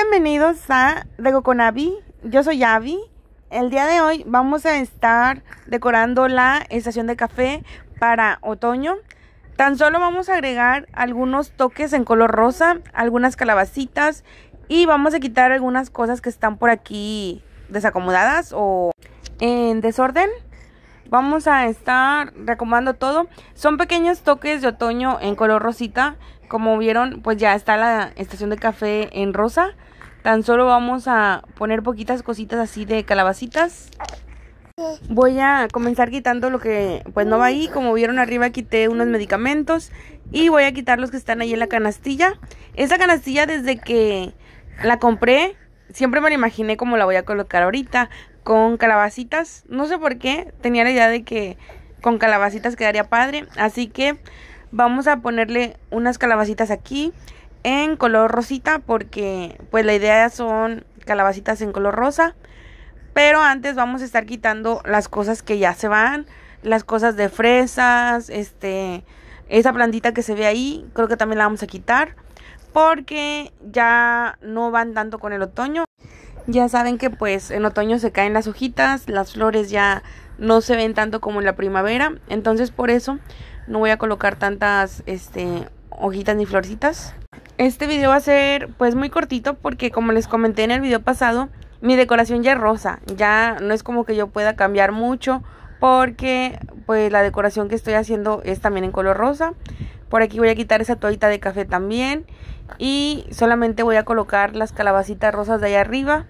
bienvenidos a de con Abby. Yo soy Abby. El día de hoy vamos a estar decorando la estación de café para otoño. Tan solo vamos a agregar algunos toques en color rosa, algunas calabacitas y vamos a quitar algunas cosas que están por aquí desacomodadas o en desorden. Vamos a estar recomando todo. Son pequeños toques de otoño en color rosita como vieron, pues ya está la estación de café en rosa. Tan solo vamos a poner poquitas cositas así de calabacitas. Voy a comenzar quitando lo que pues no va ahí. Como vieron arriba quité unos medicamentos. Y voy a quitar los que están ahí en la canastilla. Esa canastilla desde que la compré, siempre me la imaginé como la voy a colocar ahorita. Con calabacitas. No sé por qué. Tenía la idea de que con calabacitas quedaría padre. Así que vamos a ponerle unas calabacitas aquí en color rosita porque pues la idea son calabacitas en color rosa. Pero antes vamos a estar quitando las cosas que ya se van, las cosas de fresas, este, esa plantita que se ve ahí, creo que también la vamos a quitar porque ya no van tanto con el otoño. Ya saben que pues en otoño se caen las hojitas, las flores ya no se ven tanto como en la primavera, entonces por eso no voy a colocar tantas este, hojitas ni florcitas. Este video va a ser pues muy cortito porque como les comenté en el video pasado, mi decoración ya es rosa. Ya no es como que yo pueda cambiar mucho porque pues la decoración que estoy haciendo es también en color rosa. Por aquí voy a quitar esa toallita de café también. Y solamente voy a colocar las calabacitas rosas de allá arriba.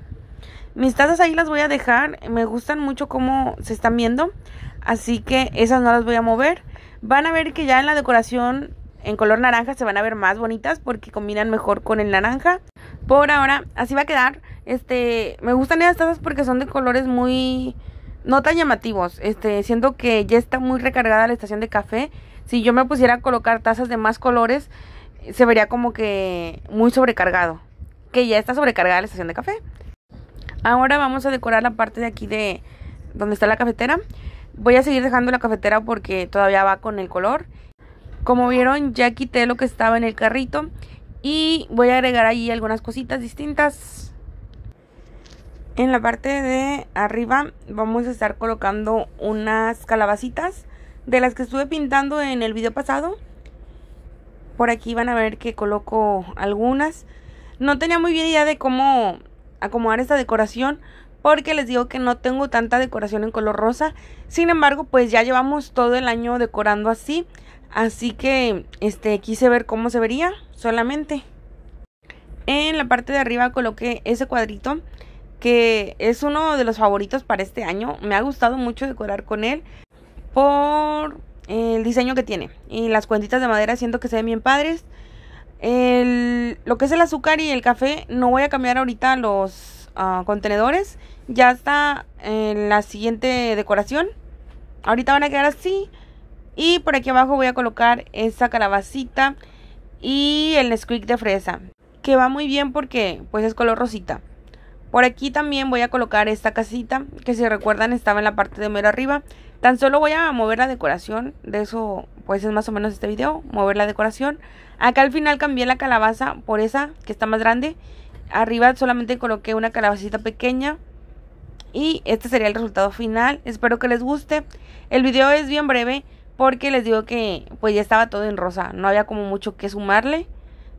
Mis tazas ahí las voy a dejar. Me gustan mucho cómo se están viendo. Así que esas no las voy a mover. Van a ver que ya en la decoración en color naranja se van a ver más bonitas porque combinan mejor con el naranja. Por ahora, así va a quedar. Este, me gustan esas tazas porque son de colores muy no tan llamativos. Este, siento que ya está muy recargada la estación de café. Si yo me pusiera a colocar tazas de más colores, se vería como que muy sobrecargado. Que ya está sobrecargada la estación de café. Ahora vamos a decorar la parte de aquí de donde está la cafetera. Voy a seguir dejando la cafetera porque todavía va con el color. Como vieron, ya quité lo que estaba en el carrito y voy a agregar allí algunas cositas distintas. En la parte de arriba vamos a estar colocando unas calabacitas de las que estuve pintando en el video pasado. Por aquí van a ver que coloco algunas. No tenía muy bien idea de cómo acomodar esta decoración, porque les digo que no tengo tanta decoración en color rosa. Sin embargo, pues ya llevamos todo el año decorando así, así que este quise ver cómo se vería solamente. En la parte de arriba coloqué ese cuadrito que es uno de los favoritos para este año. Me ha gustado mucho decorar con él por el diseño que tiene. Y las cuentitas de madera siento que se ven bien padres. El, lo que es el azúcar y el café no voy a cambiar ahorita los contenedores. Ya está en eh, la siguiente decoración. Ahorita van a quedar así. Y por aquí abajo voy a colocar esta calabacita y el squeak de fresa. Que va muy bien porque pues es color rosita. Por aquí también voy a colocar esta casita que si recuerdan estaba en la parte de mero arriba. Tan solo voy a mover la decoración, de eso pues es más o menos este video, mover la decoración. Acá al final cambié la calabaza por esa que está más grande Arriba solamente coloqué una calabacita pequeña. Y este sería el resultado final. Espero que les guste. El video es bien breve porque les digo que pues ya estaba todo en rosa. No había como mucho que sumarle.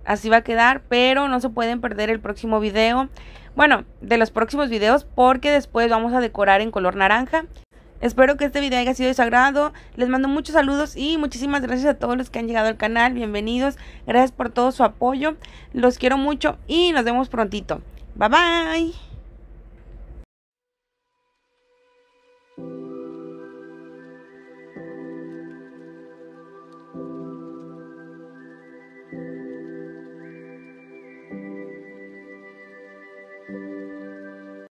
Así va a quedar, pero no se pueden perder el próximo video. Bueno, de los próximos videos porque después vamos a decorar en color naranja. Espero que este video haya sido de su agrado. Les mando muchos saludos y muchísimas gracias a todos los que han llegado al canal. Bienvenidos. Gracias por todo su apoyo. Los quiero mucho y nos vemos prontito. Bye bye.